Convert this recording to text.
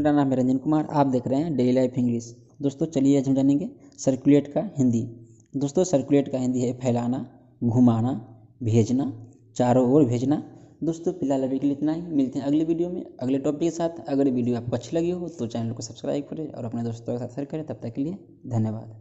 मेरा नाम है रंजन कुमार आप देख रहे हैं डेली लाइफ इंग्लिश दोस्तों चलिए आज हम जानेंगे सर्कुलेट का हिंदी दोस्तों सर्कुलेट का हिंदी है फैलाना घुमाना भेजना चारों ओर भेजना दोस्तों फिलहाल अभी के लिए इतना ही मिलते हैं अगले वीडियो में अगले टॉपिक के साथ अगर वीडियो आपको अच्छी लगी हो तो चैनल को सब्सक्राइब करें और अपने दोस्तों के साथ शेयर करें तब तक के लिए धन्यवाद